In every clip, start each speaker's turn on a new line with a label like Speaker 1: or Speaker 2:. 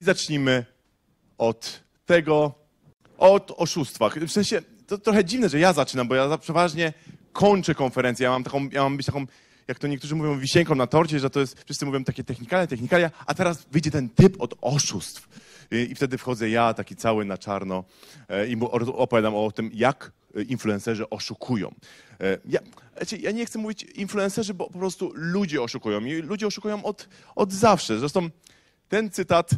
Speaker 1: Zacznijmy od tego, od oszustwa. W sensie, to trochę dziwne, że ja zaczynam, bo ja przeważnie kończę konferencję. Ja mam, taką, ja mam być taką, jak to niektórzy mówią, wisienką na torcie, że to jest, wszyscy mówią takie technikalia, technikalia, a teraz wyjdzie ten typ od oszustw. I wtedy wchodzę ja, taki cały na czarno, e, i mu opowiadam o tym, jak e, influencerzy oszukują. E, ja, znaczy, ja nie chcę mówić influencerzy, bo po prostu ludzie oszukują. I ludzie oszukują od, od zawsze. Zresztą ten cytat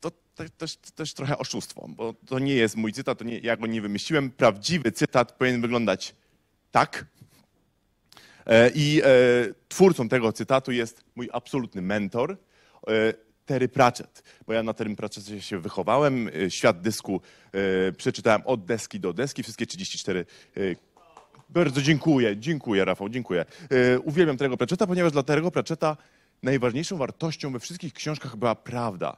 Speaker 1: to też, też trochę oszustwo, bo to nie jest mój cytat, to nie, ja go nie wymyśliłem. Prawdziwy cytat powinien wyglądać tak. I twórcą tego cytatu jest mój absolutny mentor, Terry Pratchett, bo ja na Terry Pratchettie się wychowałem. Y, świat dysku y, przeczytałem od deski do deski, wszystkie 34 y, bardzo dziękuję, dziękuję Rafał, dziękuję. Uwielbiam tego Pratchetta, ponieważ dla Terego Pratchetta najważniejszą wartością we wszystkich książkach była prawda,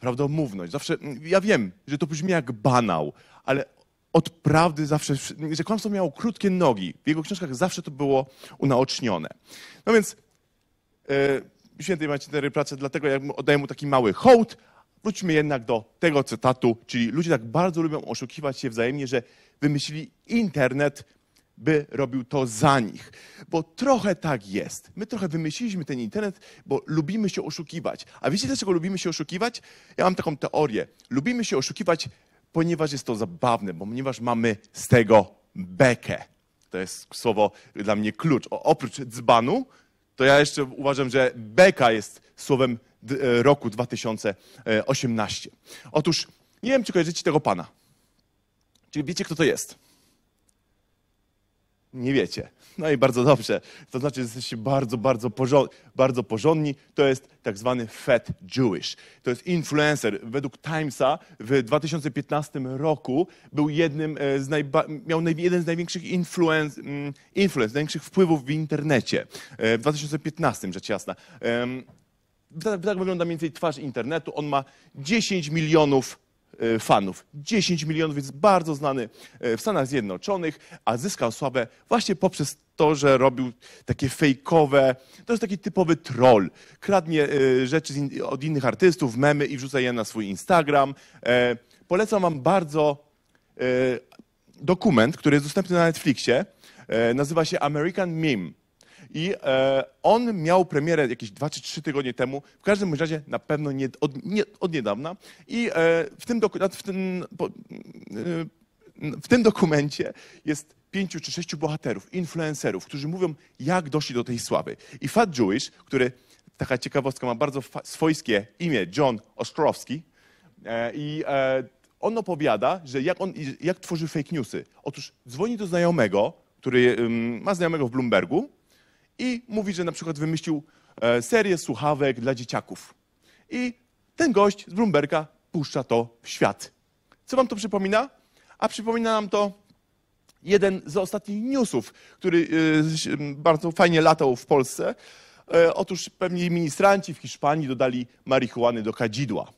Speaker 1: prawdomówność. Zawsze, mm, ja wiem, że to brzmi jak banał, ale od prawdy zawsze, że kłamstwo miało krótkie nogi. W jego książkach zawsze to było unaocznione. No więc... Yy, świętej Macie pracy, dlatego ja oddaję mu taki mały hołd. Wróćmy jednak do tego cytatu, czyli ludzie tak bardzo lubią oszukiwać się wzajemnie, że wymyślili internet, by robił to za nich. Bo trochę tak jest. My trochę wymyśliliśmy ten internet, bo lubimy się oszukiwać. A wiecie, dlaczego lubimy się oszukiwać? Ja mam taką teorię. Lubimy się oszukiwać, ponieważ jest to zabawne, bo ponieważ mamy z tego bekę. To jest słowo dla mnie klucz. O, oprócz dzbanu, to ja jeszcze uważam, że beka jest słowem e, roku 2018. Otóż nie wiem, czy kojarzycie tego pana. Czy wiecie, kto to jest nie wiecie. No i bardzo dobrze. To znaczy, że jesteście bardzo, bardzo, porządni. bardzo porządni. To jest tak zwany fat Jewish. To jest influencer. Według Timesa w 2015 roku był jednym e, z miał jeden z największych influence, mm, influence, największych wpływów w internecie. E, w 2015, rzecz jasna. Tak, tak wygląda mniej więcej twarz internetu. On ma 10 milionów E, fanów. 10 milionów, więc bardzo znany e, w Stanach Zjednoczonych, a zyskał sławę właśnie poprzez to, że robił takie fejkowe, to jest taki typowy troll. Kradnie e, rzeczy od innych artystów, memy i wrzuca je na swój Instagram. Polecam wam bardzo dokument, który jest dostępny na Netflixie. Nazywa się American Meme. I e, on miał premierę jakieś dwa czy trzy tygodnie temu, w każdym razie na pewno nie, od, nie, od niedawna. I e, w, tym doku, w, tym, po, e, w tym dokumencie jest pięciu czy sześciu bohaterów, influencerów, którzy mówią, jak doszli do tej sławy. I Fat Jewish, który, taka ciekawostka, ma bardzo swojskie imię, John Ostrowski, e, i e, on opowiada, że jak, on, jak tworzy fake newsy. Otóż dzwoni do znajomego, który ma znajomego w Bloombergu, i mówi, że na przykład wymyślił e, serię słuchawek dla dzieciaków. I ten gość z Bloomberga puszcza to w świat. Co wam to przypomina? A przypomina nam to jeden z ostatnich newsów, który e, bardzo fajnie latał w Polsce. E, otóż pewni ministranci w Hiszpanii dodali marihuany do kadzidła.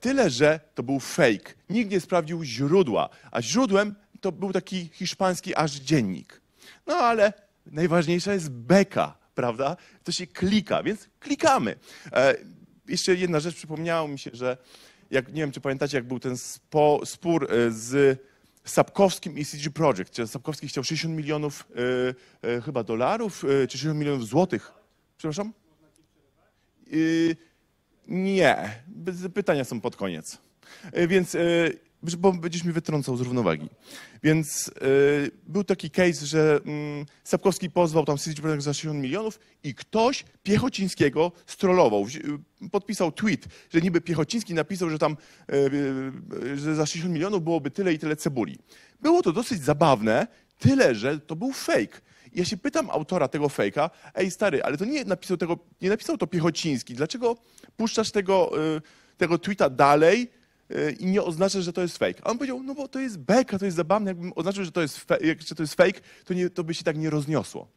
Speaker 1: Tyle, że to był fake. Nikt nie sprawdził źródła, a źródłem to był taki hiszpański aż dziennik. No ale najważniejsza jest beka, prawda? To się klika, więc klikamy. E, jeszcze jedna rzecz przypomniała mi się, że jak, nie wiem, czy pamiętacie, jak był ten spo, spór e, z Sapkowskim i CG Projekt. Sapkowski chciał 60 milionów e, e, chyba dolarów, czy 60 milionów złotych. Przepraszam? nie. Pytania są pod koniec. Więc bo będziesz mi wytrącał z równowagi. Więc yy, był taki case, że yy, Sapkowski pozwał tam City Projekt za 60 milionów i ktoś Piechocińskiego strollował. Y, podpisał tweet, że niby Piechociński napisał, że tam y, y, że za 60 milionów byłoby tyle i tyle cebuli. Było to dosyć zabawne, tyle że to był fake. Ja się pytam autora tego fejka, ej stary, ale to nie napisał tego, nie napisał to Piechociński, dlaczego puszczasz tego, tego tweeta dalej, Y, i nie oznacza, że to jest fake. A on powiedział, no bo to jest beka, to jest zabawne. Jakbym oznaczył, że to jest, fake, że to, jest fake, to, nie, to by się tak nie rozniosło.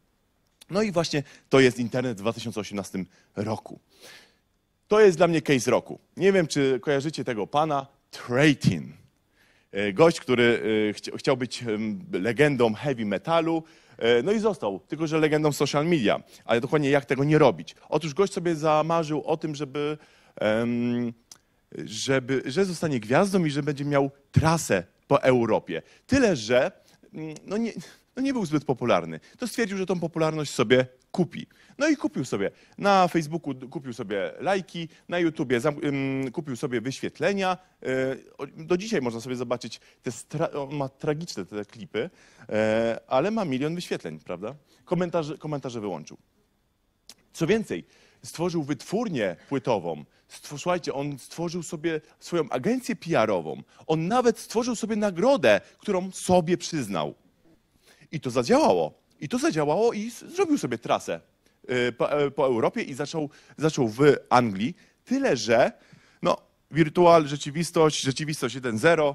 Speaker 1: No i właśnie to jest internet w 2018 roku. To jest dla mnie case roku. Nie wiem, czy kojarzycie tego pana, Traitin. Y, gość, który y, chciał być legendą heavy metalu, no i został, tylko że legendą social media. Ale dokładnie jak tego nie robić? Otóż gość sobie zamarzył o tym, żeby żeby, że zostanie gwiazdą i że będzie miał trasę po Europie. Tyle, że mm, no nie, no nie był zbyt popularny. To stwierdził, że tą popularność sobie kupi. No i kupił sobie. Na Facebooku kupił sobie lajki, na YouTubie kupił sobie wyświetlenia. Y, do dzisiaj można sobie zobaczyć, te on ma tragiczne te klipy, e, ale ma milion wyświetleń, prawda? Komentarze, komentarze wyłączył. Co więcej, stworzył wytwórnię płytową. Słuchajcie, on stworzył sobie swoją agencję PR-ową. On nawet stworzył sobie nagrodę, którą sobie przyznał. I to zadziałało. I to zadziałało i zrobił sobie trasę y, po, e, po Europie i zaczął, zaczął w Anglii. Tyle, że no, wirtual, rzeczywistość, rzeczywistość 1.0.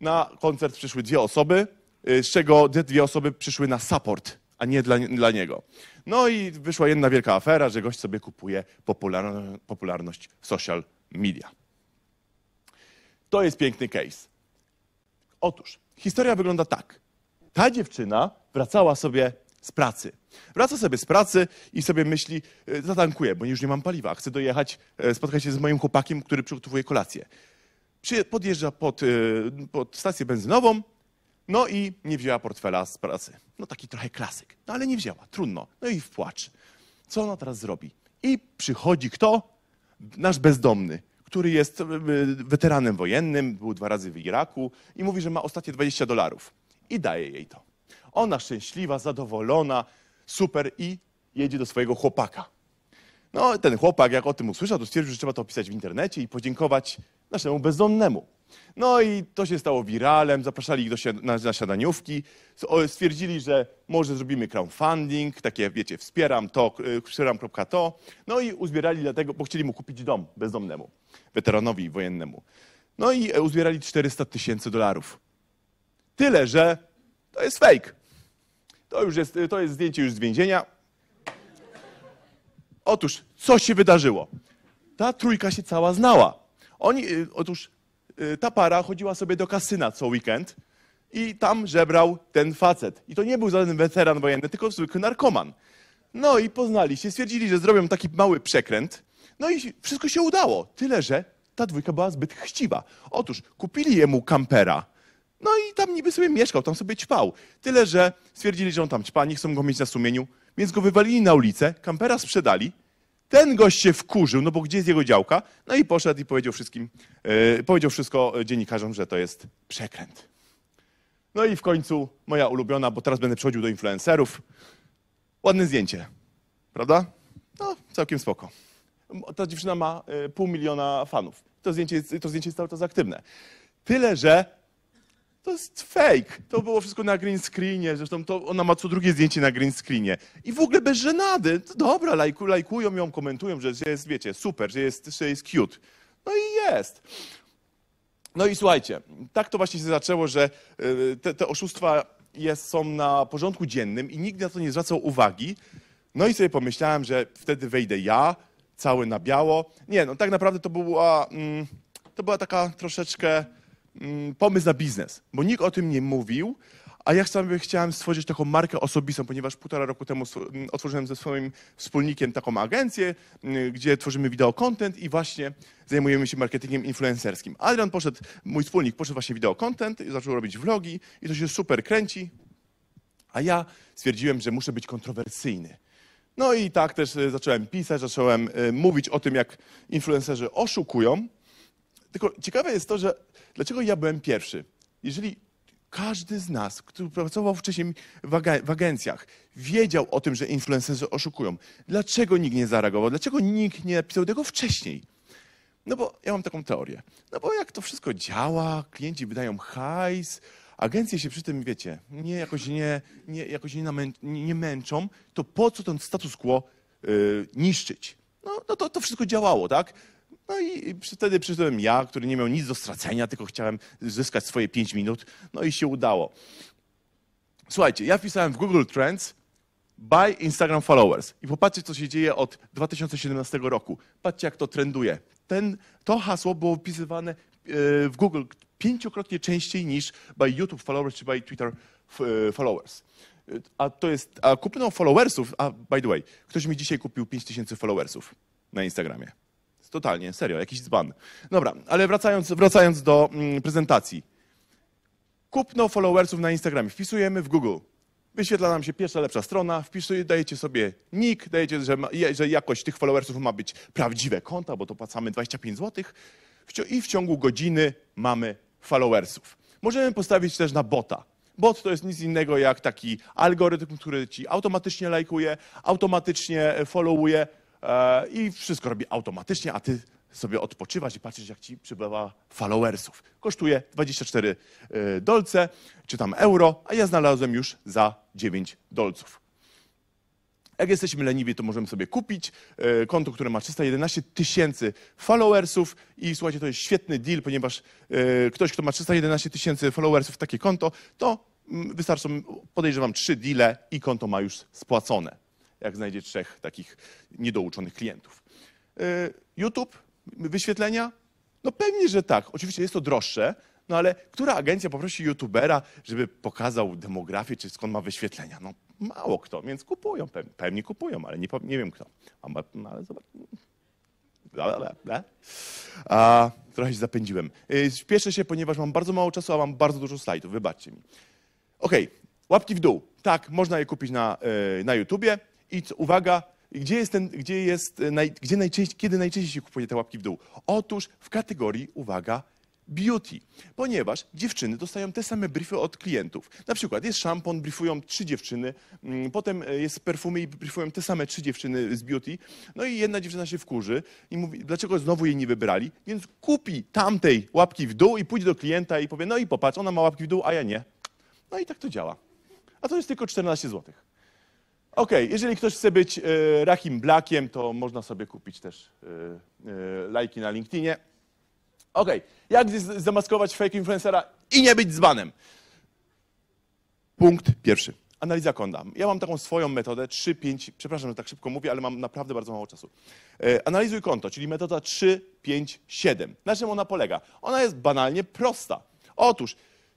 Speaker 1: Na koncert przyszły dwie osoby, y, z czego te dwie osoby przyszły na support a nie dla, dla niego. No i wyszła jedna wielka afera, że gość sobie kupuje popularno, popularność w social media. To jest piękny case. Otóż historia wygląda tak. Ta dziewczyna wracała sobie z pracy. Wraca sobie z pracy i sobie myśli, e, zatankuję, bo już nie mam paliwa, chcę dojechać, e, spotkać się z moim chłopakiem, który przygotowuje kolację. Podjeżdża pod, e, pod stację benzynową, no i nie wzięła portfela z pracy. No taki trochę klasyk. No ale nie wzięła, trudno. No i w Co ona teraz zrobi? I przychodzi kto? Nasz bezdomny, który jest e, e, weteranem wojennym, był dwa razy w Iraku i mówi, że ma ostatnie 20 dolarów. I daje jej to. Ona szczęśliwa, zadowolona, super i jedzie do swojego chłopaka. No ten chłopak, jak o tym usłyszał, to stwierdził, że trzeba to opisać w internecie i podziękować naszemu bezdomnemu. No i to się stało wiralem, zapraszali ich do siad- na, na siadaniówki, stwierdzili, że może zrobimy crowdfunding, takie wiecie, wspieram to, y, wspieram.to, no i uzbierali dlatego, bo chcieli mu kupić dom bezdomnemu, weteranowi wojennemu. No i e, uzbierali 400 tysięcy dolarów. Tyle, że to jest fake. To już jest, y, to jest zdjęcie już z więzienia. Otóż, co się wydarzyło? Ta trójka się cała znała. Oni, y, otóż Y, ta para chodziła sobie do kasyna co weekend i tam żebrał ten facet. I to nie był żaden weteran wojenny, tylko zwykły narkoman. No i poznali się, stwierdzili, że zrobią taki mały przekręt. No i wszystko się udało, tyle że ta dwójka była zbyt chciwa. Otóż kupili jemu kampera, no i tam niby sobie mieszkał, tam sobie ćpał. Tyle, że stwierdzili, że on tam ćpa, nie chcą go mieć na sumieniu, więc go wywalili na ulicę, kampera sprzedali, ten gość się wkurzył, no bo gdzie jest jego działka? No i poszedł i powiedział wszystkim, yy, powiedział wszystko dziennikarzom, że to jest przekręt. No i w końcu moja ulubiona, bo teraz będę przechodził do influencerów. Ładne zdjęcie, prawda? No, całkiem spoko. Ta dziewczyna ma e, pół miliona fanów. To zdjęcie, jest, to zdjęcie jest cały czas aktywne. Tyle, że to jest fake. To było wszystko na green screenie. Zresztą to ona ma co drugie zdjęcie na green screenie. I w ogóle bez żenady. To dobra, lajku, lajkują ją, komentują, że jest, wiecie, super, że jest, że jest cute. No i jest. No i słuchajcie, tak to właśnie się zaczęło, że y, te, te oszustwa jest, są na porządku dziennym i nikt na to nie zwracał uwagi. No i sobie pomyślałem, że wtedy wejdę ja, cały na biało. Nie, no tak naprawdę to była, mm, to była taka troszeczkę Mm, pomysł na biznes, bo nikt o tym nie mówił, a ja sobie chciałem stworzyć taką markę osobistą, ponieważ półtora roku temu mm, otworzyłem ze swoim wspólnikiem taką agencję, mm, gdzie tworzymy wideo content i właśnie zajmujemy się marketingiem influencerskim. Adrian poszedł, mój wspólnik poszedł właśnie wideo content, zaczął robić vlogi i to się super kręci, a ja stwierdziłem, że muszę być kontrowersyjny. No i tak też e, zacząłem pisać, zacząłem e, mówić o tym, jak influencerzy oszukują. Tylko ciekawe jest to, że Dlaczego ja byłem pierwszy? Jeżeli każdy z nas, który pracował wcześniej w, agencjach, wiedział o tym, że influencerzy oszukują, dlaczego nikt nie zareagował? Dlaczego nikt nie napisał tego wcześniej? No bo ja mam taką teorię. No bo jak to wszystko działa, klienci wydają hajs, agencje się przy tym, wiecie, nie, jakoś nie, nie, jakoś nie, namę, nie, nie męczą, to po co ten status quo y, niszczyć? No, no to, to wszystko działało, tak? No i wtedy przyszedłem ja, który nie miał nic do stracenia, tylko chciałem zyskać swoje 5 minut. No i się udało. Słuchajcie, ja wpisałem w Google Trends buy Instagram followers i popatrzcie, co się dzieje od 2017 roku. Patrzcie, jak to trenduje. Ten, to hasło było wpisywane e, w Google pięciokrotnie częściej niż by YouTube followers czy by Twitter e, followers. E, a to jest, a kupno followersów, a by the way, ktoś mi dzisiaj kupił 5000 followersów na Instagramie. Totalnie, serio, jakiś dzban. Dobra, ale wracając, wracając do mm, prezentacji. Kupno followersów na Instagramie. Wpisujemy w Google. Wyświetla nam się pierwsza lepsza strona, wpisuje, dajecie sobie nick, dajecie, że, ma, że jakość tych followersów ma być prawdziwe konta, bo to płacamy 25 zł i w ciągu godziny mamy followersów. Możemy postawić też na bota. Bot to jest nic innego jak taki algorytm, który ci automatycznie lajkuje, automatycznie e, followuje, i wszystko robi automatycznie, a ty sobie odpoczywasz i patrzysz jak ci przybywa followersów. Kosztuje 24 y, dolce, czy tam euro, a ja znalazłem już za 9 dolców. Jak jesteśmy leniwi, to możemy sobie kupić y, konto, które ma 311 tysięcy followersów i słuchajcie, to jest świetny deal, ponieważ y, ktoś, kto ma 311 tysięcy followersów, takie konto, to mm, wystarczą, podejrzewam, trzy deale i konto ma już spłacone jak znajdzie trzech takich niedouczonych klientów. E, YouTube, wyświetlenia? No pewnie, że tak. Oczywiście jest to droższe, no ale która agencja poprosi youtubera, żeby pokazał demografię, czy skąd ma wyświetlenia? No mało kto, więc kupują, pewnie kupują, ale nie, nie wiem kto. No, ale zobacz. A, trochę się zapędziłem. Śpieszę e, się, ponieważ mam bardzo mało czasu, a mam bardzo dużo slajdów, wybaczcie mi. Okej, okay. łapki w dół. Tak, można je kupić na, e, na YouTubie i uwaga, gdzie jest, ten, gdzie jest e, naj, gdzie najczęściej, kiedy najczęściej się kupuje te łapki w dół? Otóż w kategorii, uwaga, beauty, ponieważ dziewczyny dostają te same briefy od klientów. Na przykład jest szampon, briefują trzy dziewczyny, mm, potem e, jest perfumy i briefują te same trzy dziewczyny z beauty. No i jedna dziewczyna się wkurzy i mówi, dlaczego znowu jej nie wybrali, więc kupi tamtej łapki w dół i pójdzie do klienta i powie, no i popatrz, ona ma łapki w dół, a ja nie. No i tak to działa. A to jest tylko 14 złotych. OK, jeżeli ktoś chce być e, Rahim Blackiem, to można sobie kupić też e, e, lajki na LinkedInie. OK, jak zamaskować fake influencera i nie być zbanem? Punkt pierwszy. Analiza konta. Ja mam taką swoją metodę 3-5, przepraszam, że tak szybko mówię, ale mam naprawdę bardzo mało czasu. Analizuj konto, czyli metoda 3-5-7. Na czym ona polega? Ona jest banalnie prosta. Otóż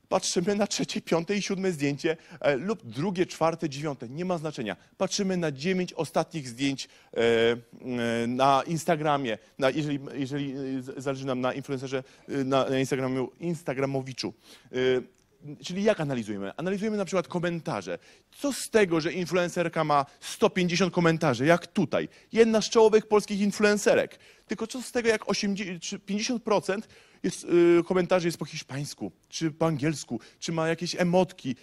Speaker 1: patrzymy na trzecie, piąte i siódme zdjęcie e, lub drugie, czwarte, dziewiąte. Nie ma znaczenia. Patrzymy na dziewięć ostatnich zdjęć e, e, na Instagramie, na, jeżeli, jeżeli zależy nam na influencerze, na, na Instagramowiczu. Czyli jak analizujemy? Analizujemy na przykład komentarze. Co z tego, że influencerka ma 150 komentarzy, jak tutaj? Jedna z czołowych polskich influencerek. Tylko co z tego, jak 80, 50% jest, y, komentarz jest po hiszpańsku, czy po angielsku, czy ma jakieś emotki.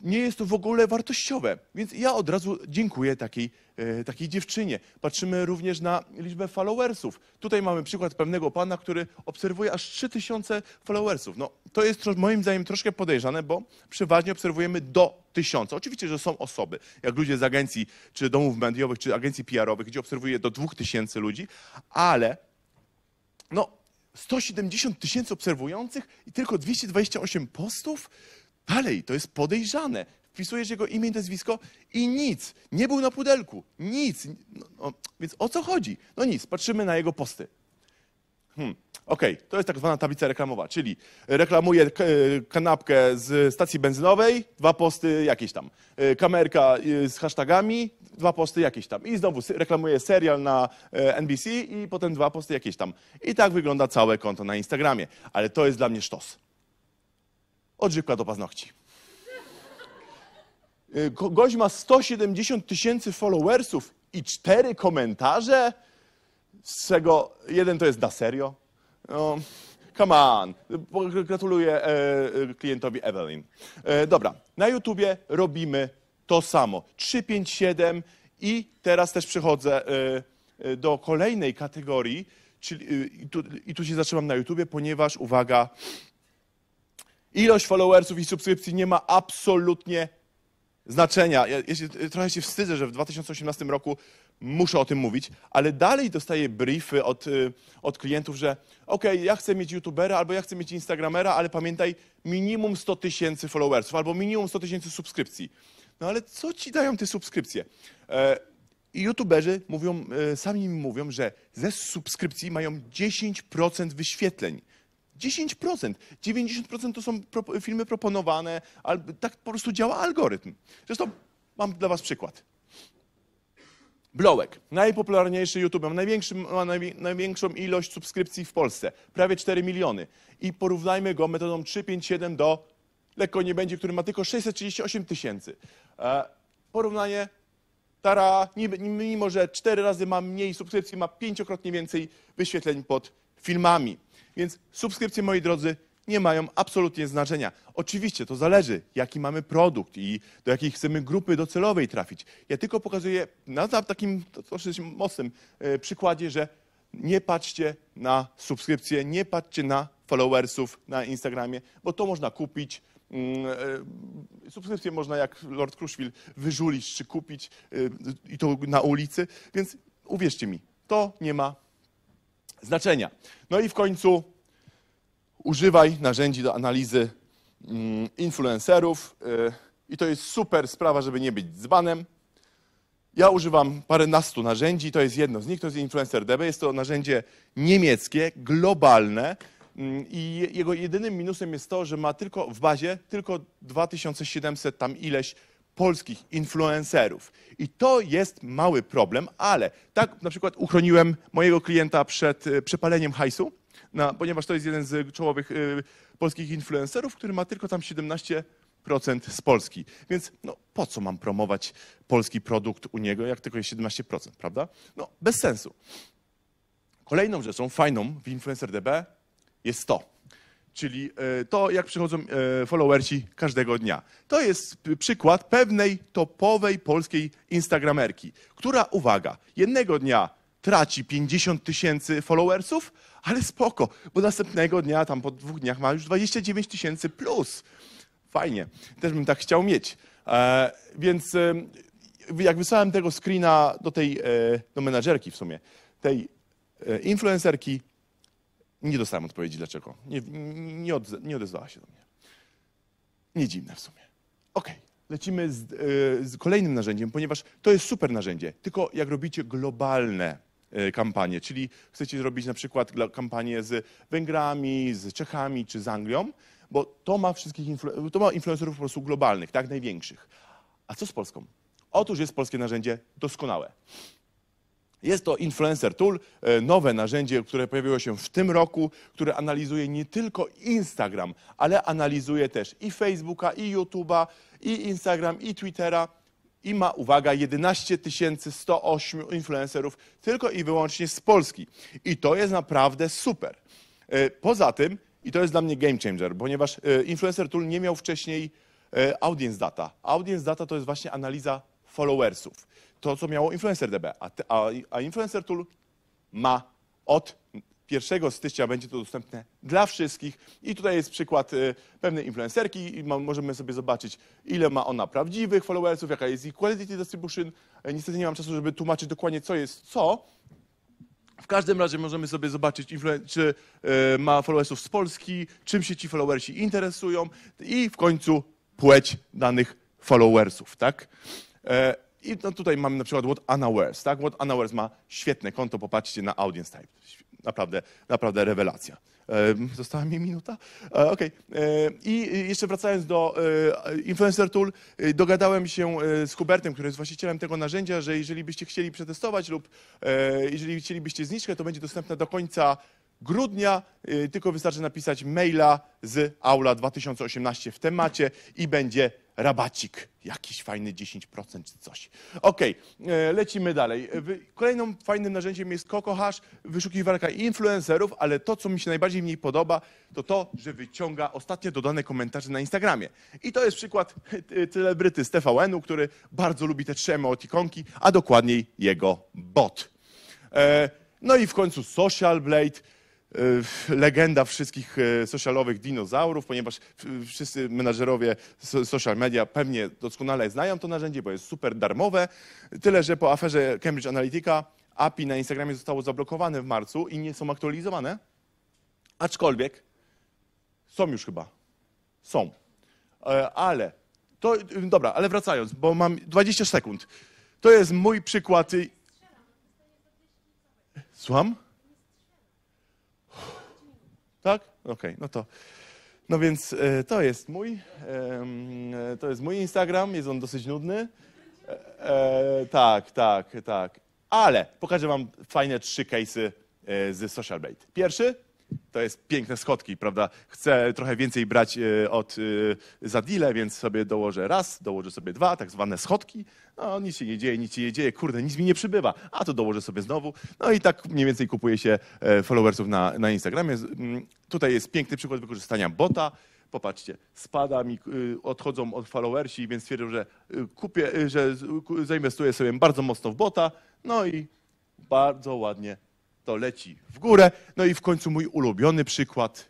Speaker 1: Nie jest to w ogóle wartościowe. Więc ja od razu dziękuję takiej, e, takiej dziewczynie. Patrzymy również na liczbę followersów. Tutaj mamy przykład pewnego pana, który obserwuje aż 3000 followersów. No, to jest moim zdaniem troszkę podejrzane, bo przeważnie obserwujemy do tysiąca. Oczywiście, że są osoby, jak ludzie z agencji, czy domów mediowych, czy agencji PR-owych, gdzie obserwuje do 2000 ludzi, ale no, 170 tysięcy obserwujących i tylko 228 postów? Dalej, to jest podejrzane. Wpisujesz jego imię i nazwisko i nic. Nie był na pudelku. Nic. No, no, więc o co chodzi? No nic, patrzymy na jego posty. Hmm. OK, to jest tak zwana tablica reklamowa, czyli reklamuję e, kanapkę z stacji benzynowej, dwa posty jakieś tam. E, kamerka e, z hashtagami, dwa posty jakieś tam. I znowu reklamuję serial na NBC i potem dwa posty jakieś tam. I tak wygląda całe konto na Instagramie. Ale to jest dla mnie sztos. Od do paznokci. Gość ma 170 tysięcy followersów i cztery komentarze z czego jeden to jest na serio. No, come on. Gratuluję e, e klientowi Evelyn. E, dobra, na YouTubie robimy to samo. 357 i teraz też przechodzę e, e, do kolejnej kategorii, czyli, e, i tu, i, tu, się zatrzymam na YouTubie, ponieważ, uwaga, ilość followersów i subskrypcji nie ma absolutnie znaczenia. Ja, ja trochę się wstydzę, że w 2018 roku muszę o tym mówić, ale dalej dostaję briefy od, y, od klientów, że ok, ja chcę mieć youtubera albo ja chcę mieć instagramera, ale pamiętaj, minimum 100 tysięcy followersów albo minimum 100 tysięcy subskrypcji. No ale co ci dają te subskrypcje? I e, youtuberzy mówią, e, sami mi mówią, że ze subskrypcji mają 10% wyświetleń. 10%. 90% to są filmy proponowane, albo tak po prostu działa algorytm. Zresztą mam dla Was przykład. Blołek, najpopularniejszy YouTuber, ma najwi największą ilość subskrypcji w Polsce, prawie 4 miliony. I porównajmy go metodą 357 do Lekko nie będzie, który ma tylko 638 tysięcy. E, porównanie Tara, mimo że 4 razy ma mniej subskrypcji, ma pięciokrotnie więcej wyświetleń pod filmami. Więc subskrypcje, moi drodzy, nie mają absolutnie znaczenia. Oczywiście to zależy, jaki mamy produkt i do jakiej chcemy grupy docelowej trafić. Ja tylko pokazuję na takim dosyć mocnym e, przykładzie, że nie patrzcie na subskrypcje, nie patrzcie na followersów na Instagramie, bo to można kupić. Mm, e, Subskrypcję można, jak Lord Kruszwil, wyżulić czy kupić e, i to na ulicy. Więc uwierzcie mi, to nie ma znaczenia. No i w końcu używaj narzędzi do analizy mm, influencerów y, i to jest super sprawa, żeby nie być dzbanem. Ja używam nastu narzędzi, to jest jedno z nich, to jest InfluencerDB. Jest to narzędzie niemieckie, globalne mm, i jego jedynym minusem jest to, że ma tylko w bazie tylko 2700 tam ileś polskich influencerów. I to jest mały problem, ale tak na przykład uchroniłem mojego klienta przed y, przepaleniem hajsu, na, ponieważ to jest jeden z y, czołowych y, polskich influencerów, który ma tylko tam 17 z Polski. Więc no, po co mam promować polski produkt u niego, jak tylko jest 17%, prawda? No, bez sensu. Kolejną rzeczą fajną w InfluencerDB jest to, czyli y, to, jak przychodzą followersi każdego dnia. To jest przykład pewnej topowej polskiej instagramerki, która, uwaga, jednego dnia traci 50 tysięcy followersów, ale spoko, bo następnego dnia, tam po dwóch dniach ma już 29 tysięcy plus. Fajnie, też bym tak chciał mieć. E, więc e, jak wysłałem tego screena do tej, e, do menadżerki w sumie, tej e, influencerki, nie dostałem odpowiedzi dlaczego. Nie, nie, odze, nie odezwała się do mnie. Nie dziwne w sumie. Okej, okay. lecimy z, e, z kolejnym narzędziem, ponieważ to jest super narzędzie, tylko jak robicie globalne E, kampanię. Czyli chcecie zrobić na przykład kampanię z Węgrami, z Czechami czy z Anglią, bo to ma wszystkich influ to ma influencerów po prostu globalnych, tak największych. A co z Polską? Otóż jest polskie narzędzie doskonałe. Jest to Influencer Tool, e, nowe narzędzie, które pojawiło się w tym roku, które analizuje nie tylko Instagram, ale analizuje też i Facebooka, i YouTube'a, i Instagram, i Twittera i ma, uwaga, 11 108 influencerów tylko i wyłącznie z Polski. I to jest naprawdę super. E, poza tym, i to jest dla mnie game changer, ponieważ e, Influencer Tool nie miał wcześniej e, audience data. Audience data to jest właśnie analiza followersów. To, co miało InfluencerDB, a, a, a Influencer Tool ma od 1 stycznia będzie to dostępne dla wszystkich. I tutaj jest przykład y, pewnej influencerki i możemy sobie zobaczyć, ile ma ona prawdziwych followersów, jaka jest ich quality distribution. E, niestety nie mam czasu, żeby tłumaczyć dokładnie, co jest co. W każdym razie możemy sobie zobaczyć, czy e, ma followersów z Polski, czym się ci followersi interesują i w końcu płeć danych followersów, tak? E, I no tutaj mamy na przykład What Anna Wears, tak? What Anna Wears ma świetne konto, popatrzcie na audience type. Naprawdę, naprawdę rewelacja. E, została mi minuta? E, okej. Okay. E, I jeszcze wracając do Influencer Tool, dogadałem się z Hubertem, który jest właścicielem tego narzędzia, że jeżeli byście chcieli przetestować lub jeżeli chcielibyście zniżkę, to będzie dostępna do końca grudnia, tylko wystarczy napisać maila z aula 2018 w temacie i będzie rabacik, jakiś fajny 10% czy coś. Ok, e, lecimy dalej. E, Kolejnym fajnym narzędziem jest KokoHash, wyszukiwarka influencerów, ale to, co mi się najbardziej mniej podoba, to to, że wyciąga ostatnie dodane komentarze na Instagramie. I to jest przykład celebryty z TVN-u, który bardzo lubi te trzy emotikonki, a dokładniej jego bot. E, no i w końcu Social Blade, Y, legenda wszystkich y, socialowych dinozaurów, ponieważ y, wszyscy menadżerowie social media pewnie doskonale znają to narzędzie, bo jest super darmowe. Tyle, że po aferze Cambridge Analytica API na Instagramie zostało zablokowane w marcu i nie są aktualizowane. Aczkolwiek są już chyba. Są. E, ale to, dobra, ale wracając, bo mam 20 sekund. To jest mój przykład. Słucham? Tak? Okej, okay, no to. No więc e, to jest mój. E, to jest mój Instagram, jest on dosyć nudny. E, tak, tak, tak. Ale pokażę Wam fajne trzy case'y z Social Bait. Pierwszy to jest piękne schodki, prawda? Chcę trochę więcej brać e, od e, za deale, więc sobie dołożę raz, dołożę sobie dwa, tak zwane schodki. No, nic się nie dzieje, nic się nie dzieje, kurde, nic mi nie przybywa. A to dołożę sobie znowu. No i tak mniej więcej kupuje się e, followersów na, na Instagramie. Mm, tutaj jest piękny przykład wykorzystania bota popatrzcie, spada mi, y, odchodzą od followersi, więc twierdzę, że y, kupię, y, że zainwestuję sobie bardzo mocno w bota, no i bardzo ładnie to leci w górę. No i w końcu mój ulubiony przykład.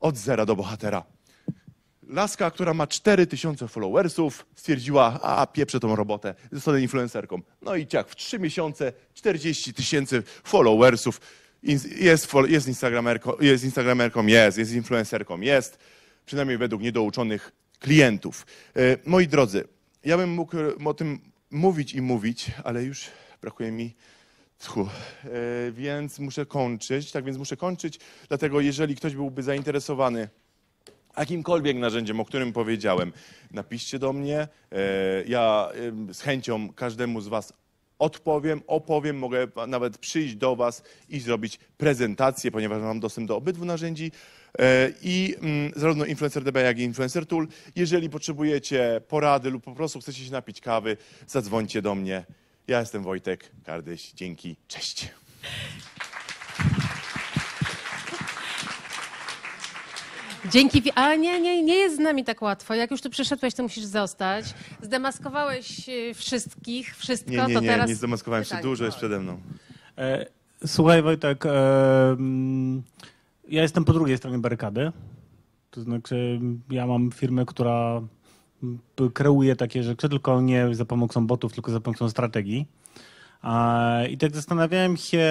Speaker 1: Od zera do bohatera. Laska, która ma 4000 followersów, stwierdziła, a pieprzę tą robotę, zostanę influencerką. No i ciach, w 3 miesiące 40 tysięcy followersów. Jest, jest, instagramerką, jest instagramerką, jest, jest influencerką, jest. Przynajmniej według niedouczonych klientów. E, moi drodzy, ja bym mógł o tym mówić i mówić, ale już brakuje mi Tchu, e, więc muszę kończyć, tak więc muszę kończyć, dlatego jeżeli ktoś byłby zainteresowany jakimkolwiek narzędziem, o którym powiedziałem, napiszcie do mnie, e, ja z chęcią każdemu z Was odpowiem, opowiem, mogę nawet przyjść do Was i zrobić prezentację, ponieważ mam dostęp do obydwu narzędzi e, i mm, zarówno InfluencerDB, jak i Influencer Tool. Jeżeli potrzebujecie porady lub po prostu chcecie się napić kawy, zadzwońcie do mnie ja jestem Wojtek Kardyś. Dzięki.
Speaker 2: Cześć. Dzięki. A nie, nie, nie jest z nami tak łatwo. Jak już tu przyszedłeś, to musisz zostać. Zdemaskowałeś y, wszystkich, wszystko, nie, nie, to nie, teraz. Nie, nie zdemaskowałem się, dużo jest przede mną. E, słuchaj, Wojtek, e, mm, ja jestem po drugiej stronie barykady. To znaczy, ja mam firmę, która kreuje takie rzeczy, tylko nie za pomocą botów, tylko za pomocą strategii. I tak zastanawiałem się,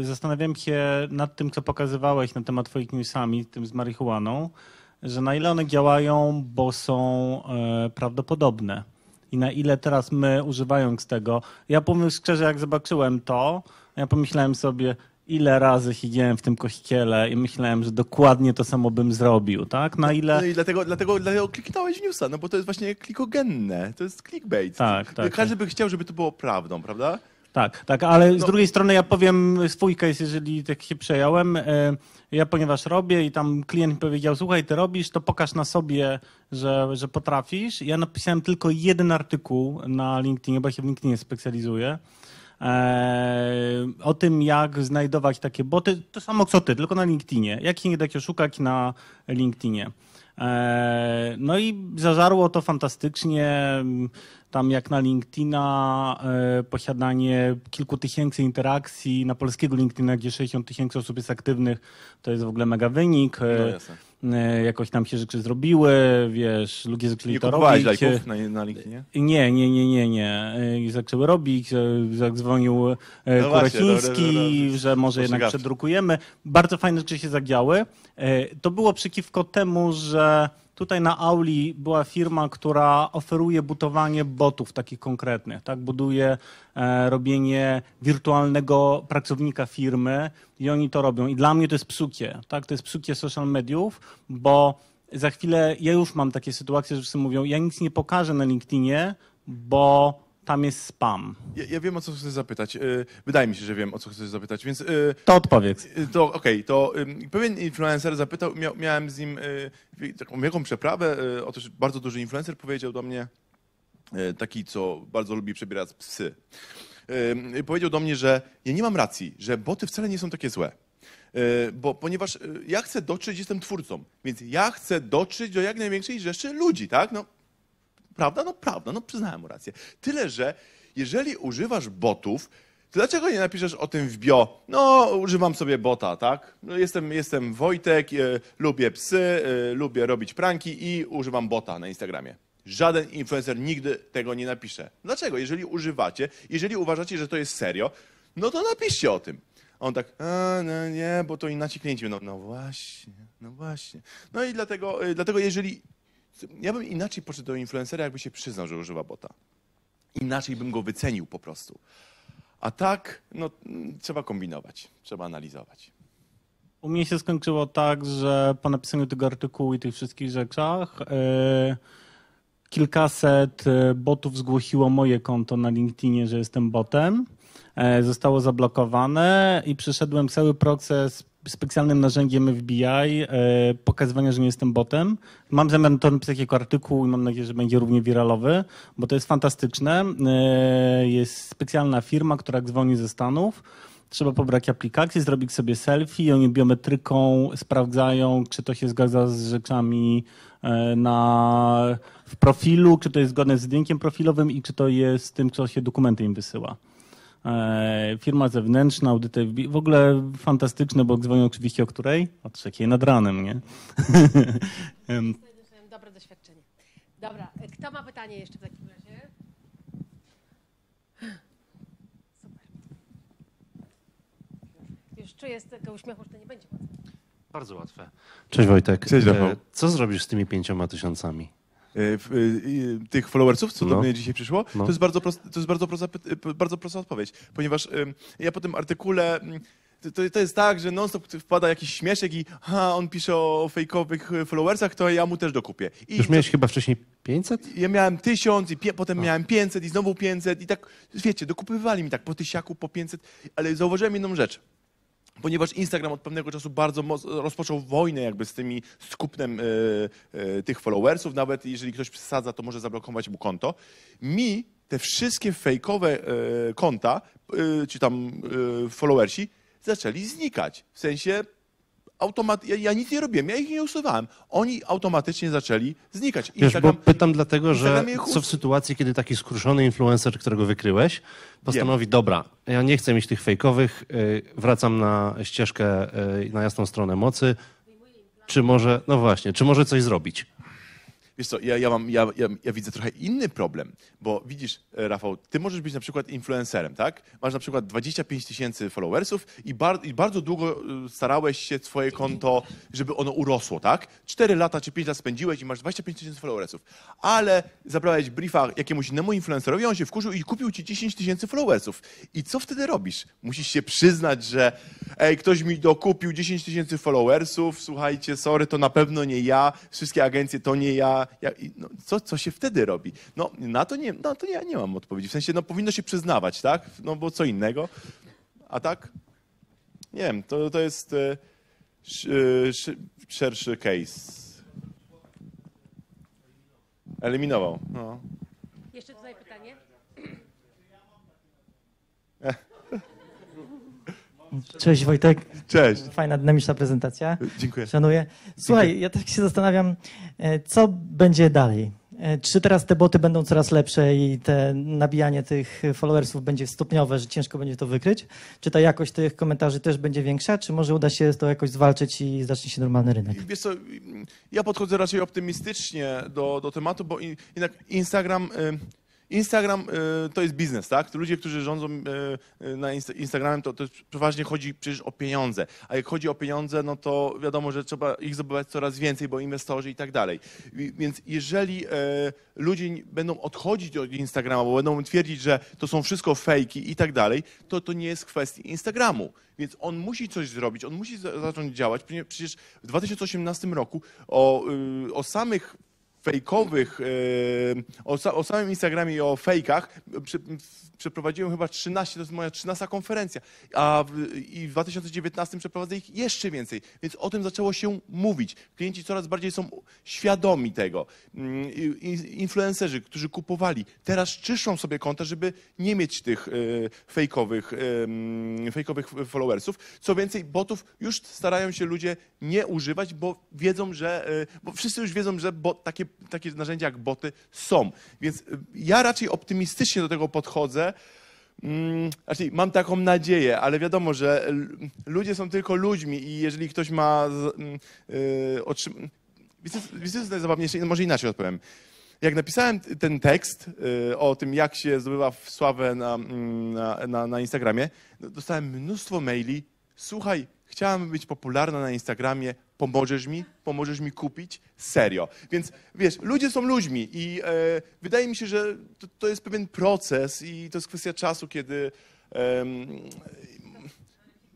Speaker 2: y, zastanawiałem się nad tym, co pokazywałeś na temat twoich newsami, tym z marihuaną, że na ile one działają, bo są e, prawdopodobne i na ile teraz my używając tego. Ja powiem szczerze, jak zobaczyłem to, ja pomyślałem sobie, ile razy siedziałem w tym kościele i myślałem, że dokładnie to samo bym zrobił, tak? Na ile... No i
Speaker 1: dlatego, dlatego, dlatego kliknąłeś w newsa, no bo to jest właśnie klikogenne, to jest clickbait. Tak, tak. Każdy tak. by chciał, żeby to było prawdą, prawda? Tak, tak, ale z no. drugiej
Speaker 2: strony ja powiem swój case, jeżeli tak się przejąłem. E, ja ponieważ robię i tam klient mi powiedział, słuchaj, ty robisz, to pokaż na sobie, że, że potrafisz. Ja napisałem tylko jeden artykuł na LinkedInie, bo się w LinkedInie specjalizuję. E, o tym, jak znajdować takie boty. To samo co ty, tylko na LinkedInie. Jak Hindekio szukać na LinkedInie. E, no i zażarło to fantastycznie. Tam jak na LinkedIna e, posiadanie kilku tysięcy interakcji, na polskiego LinkedIna, gdzie 60 tysięcy osób jest aktywnych, to jest w ogóle mega wynik. E, no e, jakoś tam się rzeczy zrobiły, wiesz, ludzie zaczęli nie to robić. lajków na, na LinkedInie? Nie, nie, nie, nie, nie. I zaczęły robić, zadzwonił no Kurosiński, że może jednak przedrukujemy. Bardzo fajne rzeczy się zadziały. To było przeciwko temu, że Tutaj na Auli była firma, która oferuje butowanie botów takich konkretnych. Tak? Buduje e, robienie wirtualnego pracownika firmy i oni to robią. I dla mnie to jest psukie. Tak? To jest psukie social mediów, bo za chwilę ja już mam takie sytuacje, że wszyscy mówią, ja nic nie pokażę na LinkedInie, bo tam jest spam.
Speaker 1: Ja, ja, wiem, o co chcesz zapytać. E, wydaje mi się, że wiem, o co chcesz zapytać, więc... E,
Speaker 2: to odpowiedz.
Speaker 1: E, to okej, okay, to pewien influencer zapytał, miałem z nim taką wielką przeprawę. Otóż bardzo duży influencer powiedział do mnie, taki, co bardzo lubi przebierać psy, powiedział do mnie, że ja nie mam racji, że boty wcale nie są takie złe bo ponieważ ja chcę dotrzeć, jestem twórcą, więc ja chcę dotrzeć do jak największej rzeszy ludzi, tak? No, Prawda? No prawda, no przyznałem mu rację. Tyle, że jeżeli używasz botów, to dlaczego nie napiszesz o tym w bio? No, używam sobie bota, tak? No, jestem, jestem Wojtek, e, lubię psy, e, lubię robić pranki i używam bota na Instagramie. Żaden influencer nigdy tego nie napisze. Dlaczego? Jeżeli używacie, jeżeli uważacie, że to jest serio, no to napiszcie o tym. A on tak, a, no nie, bo to inaczej klienci będą. No właśnie, no właśnie. No i dlatego, e, dlatego jeżeli ja bym inaczej poszedł do influencera, jakby się przyznał, że używa bota. Inaczej bym go wycenił po prostu. A tak, no, trzeba kombinować, trzeba analizować.
Speaker 2: U mnie się skończyło tak, że po napisaniu tego artykułu i tych wszystkich rzeczach yy, kilkaset yy, botów zgłosiło moje konto na LinkedInie, że jestem botem. E, zostało zablokowane i przeszedłem cały proces specjalnym narzędziem FBI e, pokazywania, że nie jestem botem. Mam zamiar napisać jako artykuł i mam nadzieję, że będzie równie wiralowy, bo to jest fantastyczne. E, jest specjalna firma, która dzwoni ze Stanów. Trzeba pobrać aplikację, zrobić sobie selfie i oni biometryką sprawdzają, czy to się zgadza z rzeczami na, w profilu, czy to jest zgodne z zdjęciem profilowym i czy to jest z tym, co się dokumenty im wysyła. E, firma zewnętrzna, audyty, w ogóle fantastyczne, bo dzwonią oczywiście o której? O trzeciej nad ranem, nie? Dobre doświadczenie. Dobra, e, kto ma pytanie jeszcze w takim razie? Super. Już czuję z tego uśmiechu, że to nie będzie łatwe. Bardzo łatwe.
Speaker 1: Cześć Wojtek. Cześć e, Rafał. Co zrobisz z tymi pięcioma tysiącami? E, e, tych followersów, co do no. mnie dzisiaj przyszło, no. to jest, bardzo, to jest bardzo, prosta, e, bardzo prosta odpowiedź, ponieważ ja po tym artykule to, to, jest tak, że non-stop wpada jakiś śmieszek i ha, on pisze o fejkowych followersach, to ja mu też dokupię. I Już miałeś to, chyba wcześniej 500? Ja miałem 1000 i pie, potem A. miałem 500 i znowu 500 i tak, wiecie, dokupywali mi tak po tysiaku, po 500, ale zauważyłem jedną rzecz ponieważ Instagram od pewnego czasu bardzo rozpoczął wojnę jakby z tymi skupnem y, e, y, e, tych followersów, nawet jeżeli ktoś przesadza, to może zablokować mu konto. Mi te wszystkie fejkowe y, konta, czy tam followersi, zaczęli znikać. W sensie automat, ja, ja, nic nie robiłem, ja ich nie usuwałem. Oni automatycznie zaczęli znikać. Wiesz, tak bo pytam dlatego, tak że co w sytuacji, kiedy taki skruszony influencer, którego wykryłeś, postanowi, dobra, ja nie chcę mieć tych fejkowych, y, wracam na ścieżkę, y, na jasną stronę mocy, czy może, no właśnie, czy może coś zrobić? Wiesz co, ja, ja, mam, ja, ja, ja, widzę trochę inny problem, bo widzisz, e, Rafał, ty możesz być na przykład influencerem, tak? Masz na przykład 25 tysięcy followersów i, bar i, bardzo długo e, starałeś się twoje konto, żeby ono urosło, tak? 4 lata czy 5 lat spędziłeś i masz 25 tysięcy followersów, ale zabrałeś briefa jakiemuś innemu influencerowi, on się wkurzył i kupił ci 10 tysięcy followersów. I co wtedy robisz? Musisz się przyznać, że ej, ktoś mi dokupił 10 tysięcy followersów, słuchajcie, sorry, to na pewno nie ja, wszystkie agencje to nie ja, ja, no, co, co się wtedy robi? No na to, nie, na no, to ja nie mam odpowiedzi. W sensie, no powinno się przyznawać, tak? No bo co innego? A tak? Nie wiem, to, to jest e, e, szerszy case. Eliminował, no.
Speaker 2: Cześć Wojtek. Cześć. Fajna, dynamiczna prezentacja. Dziękuję. Szanuję. Słuchaj, Dziękuję. ja tak się zastanawiam, e, co będzie dalej? E, czy teraz te boty będą coraz lepsze i te nabijanie tych followersów będzie stopniowe, że ciężko będzie to wykryć? Czy ta jakość tych komentarzy też będzie większa? Czy może uda się to jakoś zwalczyć i zacznie się normalny rynek?
Speaker 1: Wiesz co, ja podchodzę raczej optymistycznie do, do tematu, bo jednak Instagram... Y, Instagram y, to jest biznes, tak? Ludzie, którzy rządzą y, y, na Instagramem, to, to przeważnie chodzi przecież o pieniądze. A jak chodzi o pieniądze, no to wiadomo, że trzeba ich zdobywać coraz więcej, bo inwestorzy i tak dalej. Więc jeżeli e, ludzie będą odchodzić od Instagrama, bo będą twierdzić, że to są wszystko fejki i tak dalej, to to nie jest kwestia Instagramu. Więc on musi coś zrobić, on musi zacząć działać. Przecież w 2018 roku o, o samych fejkowych, e, o, samym Instagramie i o fejkach przeprowadziłem chyba 13, to jest moja 13 konferencja, a w, i w 2019 przeprowadzę ich jeszcze więcej, więc o tym zaczęło się mówić. Klienci coraz bardziej są świadomi tego. Mm, influencerzy, którzy kupowali, teraz czyszczą sobie konta, żeby nie mieć tych e, fejkowych, e, mm, fejkowych followersów. Co więcej, botów już starają się ludzie nie używać, bo wiedzą, że, bo wszyscy już wiedzą, że bo, takie takie narzędzia jak boty są. Więc y, ja raczej optymistycznie do tego podchodzę. Znaczy, mam taką nadzieję, ale wiadomo, że ludzie są tylko ludźmi i jeżeli ktoś ma. Yy, Wiesz, co jest najzabawniejsze? No, może inaczej odpowiem. Jak napisałem ten tekst y, o tym, jak się zdobywa sławę na, mm, na, na, na Instagramie, no, dostałem mnóstwo maili. Słuchaj, chciałem być popularna na Instagramie, Pomożesz mi? Pomożesz mi kupić? Serio. Więc wiesz, ludzie są ludźmi i e, wydaje mi się, że to, to, jest pewien proces i to jest kwestia czasu, kiedy. E,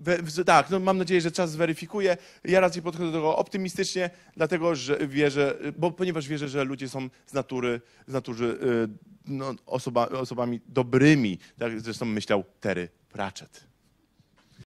Speaker 1: w, tak, no mam nadzieję, że czas zweryfikuje. Ja raczej podchodzę do tego optymistycznie, dlatego że wierzę, bo ponieważ wierzę, że ludzie są z natury, z natury e, no, osoba, osobami dobrymi. Tak zresztą myślał Terry Pratchett.